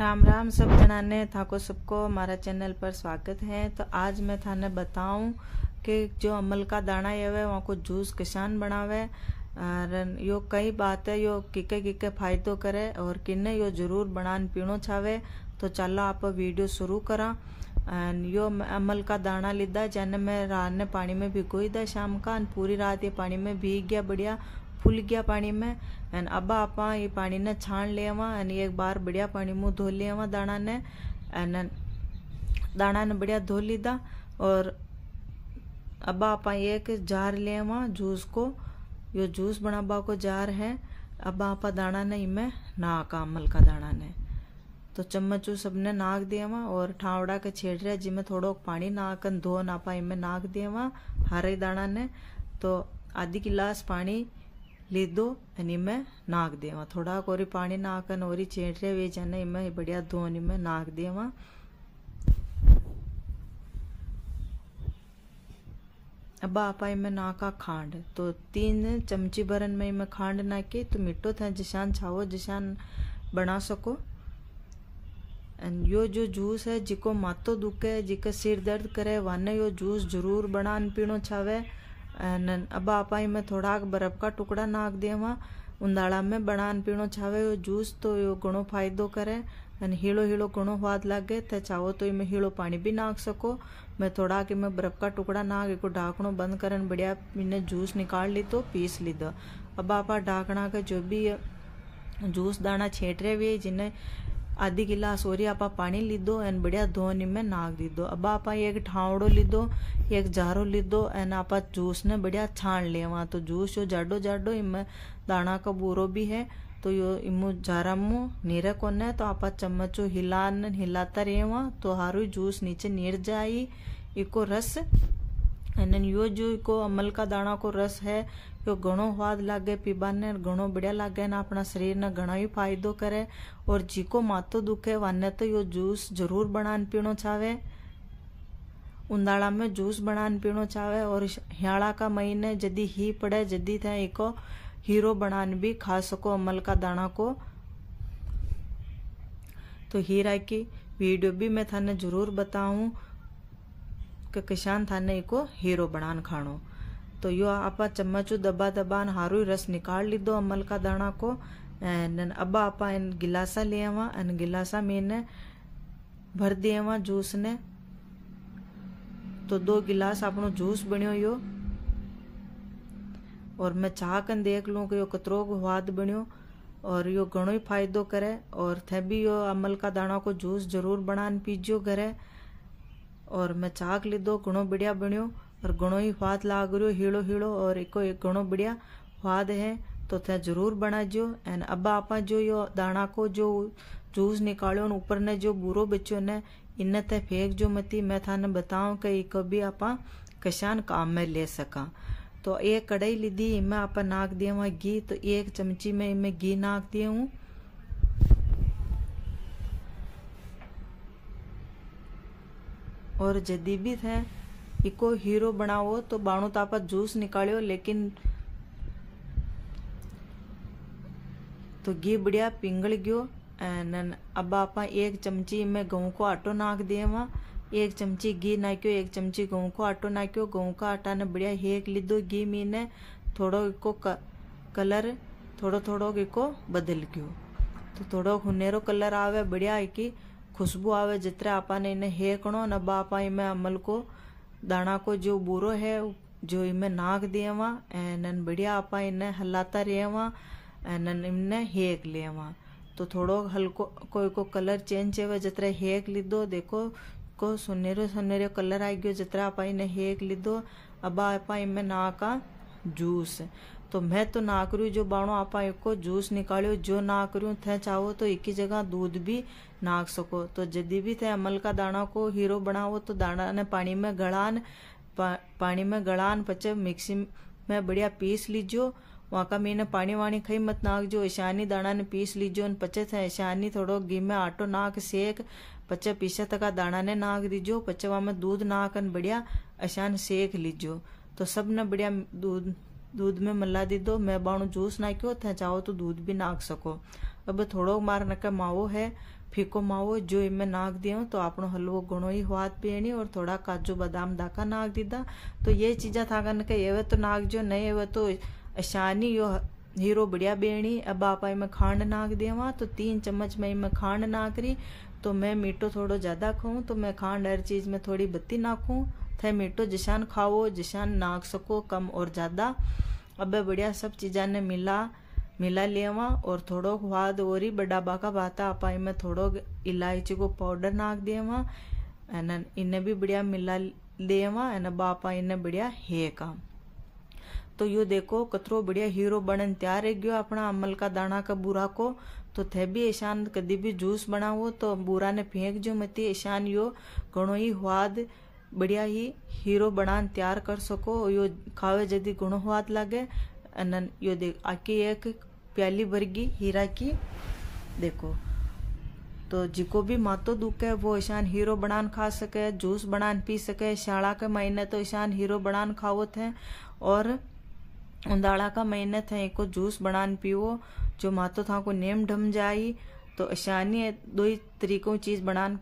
राम राम सब जनाने थाको सबको हमारा चैनल पर स्वागत है तो आज मैं थाने बताऊं कि जो अमल का दाना है वहाँ को जूस किसान बनावे और यो कई बात है यो किके किके फायदो करे और किन्ने यो जरूर बनान पीणो छावे तो चलो आप वीडियो शुरू करा एंड यो अमल का दाना लिदा जैन मैं रात ने पानी में भिगोई दा शाम का पूरी रात ये पानी में भीग गया बढ़िया फूल गया पानी में एंड अब आप ये पानी ने छान लिया वहाँ एन एक बार बढ़िया पानी मुँह धो लिया वहाँ दाना ने एंड दाना ने बढ़िया धो लीदा और अब आप एक जार ले जूस को यो जूस बनाबा को जार है अब आप दाना ने इमें नाक अमल का दाना ने तो चम्मच चू सबने नाक दिया वहाँ और ठावड़ा के छेड़ रहा जिमें थोड़ो पानी नाक धो पा इमें नाक दिया हरे दाना ने तो आधी गिलास पानी लीदो अने इमें नाक देवा थोड़ा कोरी पानी नाकन और चेटरे वे जाना इमें बढ़िया धोन इमें नाक देवा अब आपा इमें नाका खांड तो तीन चमची भरन में इमें खांड ना के तो मिट्टो था जिसान छावो जिसान बना सको एंड यो जो जूस है जिको माथो दुखे जिको सिर दर्द करे वाने यो जूस जरूर बनान पीणो छावे एन अब आपाई में थोड़ा बर्फ का टुकड़ा नाक देवा उंदाड़ा में बनान पीणो छावे यो जूस तो यो घो फायदो करे एन हीलो हीलो घणो स्वाद लगे तो चाहो तो इमें हीलो पानी भी नाक सको मैं थोड़ा कि मैं बर्फ का टुकड़ा नाक एक ढाकणो बंद कर बढ़िया इन जूस निकाल ली तो पीस ली दो अब आपा ढाकणा का जो भी जूस दाना छेट रहे हुए जिन्हें ಅದಿ ಗಿಲಾಸ್ ಒರಿ ಅಪ್ಪ ಪಾಣಿ ಲಿದ್ದೋ ಎನ್ ಬಿಡಿಯ ದೋನಿ ಮೇ ನಾಗ್ ದಿದ್ದೋ ಅಬ್ಬ ಅಪ್ಪ ಏಕ್ ಠಾವಡೋ ಲಿದ್ದೋ ಏಕ್ ಜಾರೋ ಲಿದ್ದೋ एन आप जूस ने बढ़िया छान लिया वहाँ तो जूस यो जाडो जाडो इम दाना का बूरो भी है तो यो इमो जारा मो नीरा कोने तो आप चम्मचो हिला हिलाता रहे वहाँ तो हारू जूस नीचे नीर जाई इको रस इन्हें यो जो को का दाना को रस है यो घणो स्वाद लागे पीबा ने घणो बढ़िया लागे ना अपना शरीर ने घना ही फायदो करे और जी को मातो दुखे वाने तो यो जूस जरूर बनान पीणो चावे उन्दाड़ा में जूस बना पीणो चावे और हियाड़ा का महीने जदि ही पड़े जदि थे एक हीरो बनान भी खा सको अमल का दाना को तो हीरा की वीडियो भी मैं थाने जरूर बताऊं कि किसान था ने को हीरो बना खाणो तो यो आप चम्मचू दबा दबा हारू रस निकाल लीधो अमल का दाणा को एन अब आप इन गिलासा ले आवा एन गिलासा में ने भर दिए वा जूस ने तो दो गिलास अपनो जूस बनो यो और मैं चाह कन देख लूँ कि यो कतरो स्वाद बनो और यो घणो ही फायदो करे और थे भी यो अमल का दाना को जूस जरूर बनान पीजियो घरे और मैं चाक लीधो घणो बढ़िया बण्यो और घणो ही स्वाद लाग रो हीड़ो हीड़ो और एक हिकु घणो बढ़िया स्वाद है तो थे जरूर बना जो एंड अब आप जो यो दाणा को जो जूस निकालो ऊपर ने जो बूरो बचो ने इन ते फेंक जो मती मैं थाने बताऊं कि एक आप कशान काम में ले सका तो एक कढ़ाई लीधी मैं आप नाक दिया हुआ घी तो एक चमची में इनमें घी नाक दिए हूँ और भी थे इको हीरो बनावो तो बाणु तापा जूस निकालियो लेकिन तो घी बढ़िया पिंगल गयो एन अब आप एक चमची में गेहूँ को आटो नाक दिए वहाँ एक चमची घी नाख्यो एक चमची गेहूँ को आटो नाख्यो गेहूँ का आटा ने बढ़िया हेक लीधो घी मीने थोड़ो इको कलर थोड़ो थोड़ो इको बदल गयो तो थोड़ो हुनेरो कलर आवे बढ़िया कि खुशबू आवे जितने आपा ने इन्हें हेकणो न बापा इमें अमल को दाना को जो बुरो है जो इमें नाक देवा एन बढ़िया आपा इन्हें हलाता रहेवा एन इमने हेक लेवा तो थोड़ो हल्को कोई को कलर चेंज है जितने हेक लिदो देखो को सुनेरो सुनहरो कलर आ गयो जितने आप इन्हें हेक लिदो अब आप इनमें ना का जूस तो मैं तो ना करूँ जो बाणो आप को जूस निकालो जो ना करूँ थे चाहो तो एक ही जगह दूध भी नाक सको तो यदि भी थे अमल का दाना को हीरो बनाओ तो दाना ने पानी में गड़ान पा, पानी में गड़ान पचे मिक्सी में बढ़िया पीस लीजियो वहाँ का मैंने पानी वानी खाई मत नाक जो ईशानी दाना ने पीस लीजियो पचे थे ईशानी थोड़ो घी में आटो नाक सेक पचे पीछे तका दाना ने नाक दीजो पचे वहां में दूध नाक बढ़िया ईशान सेक लीजियो तो सब ने बढ़िया दूध दूध में मल्ला दी दो मैं बाणु जूस नाख्यो थे चाहो तो दूध भी नाक सको अब थोड़ो मार नके मावो है फीको मावो जो इनमें नाक दियो तो आपनो हलवो गुणो ही हुआ पियनी और थोड़ा काजू बादाम दाका नाक दीदा तो ये चीजा था नके एवे तो नाक जो नहीं एवे तो शानी यो हीरो बढ़िया बेणी अब आप इमें खांड नाक देवा तो तीन चम्मच में इनमें खांड नाकरी तो मैं मीठो थोड़ा ज्यादा खाऊं तो मैं खांड हर चीज में थोड़ी बत्ती नाकू थे मीठो जिसान खाओ जिसान नाक सको कम और ज़्यादा अबे बढ़िया सब चीज़ा ने मिला मिला लिया और थोड़ो स्वाद और ही बड़ा बाका भाता आपा इनमें थोड़ो इलायची को पाउडर नाक दिए है ना इन्हें भी बढ़िया मिला है ना बापा इन्हें बढ़िया है काम तो यो देखो कतरो बढ़िया हीरो बनन तैयार है गयो अपना अमल का दाना का बुरा को तो थे भी ईशान कदी भी जूस बनाओ तो बुरा ने फेंक जो मती ईशान यो घणो ही स्वाद बढ़िया ही हीरो बनान तैयार कर सको यो खावे जदि गुण हुआ લાગે અને યો દેખ एक प्याली भरगी हीरा की देखो तो जिको भी मातो दुख है वो ईशान हीरो बनान खा सके जूस बनान पी सके शाड़ा के महीने तो ईशान हीरो बनान खाओ थे और उंदाड़ा का महीने थे को जूस बनान पीवो जो मातो था को नेम ढम जाई तो ईशानी दो ही तरीकों चीज बनान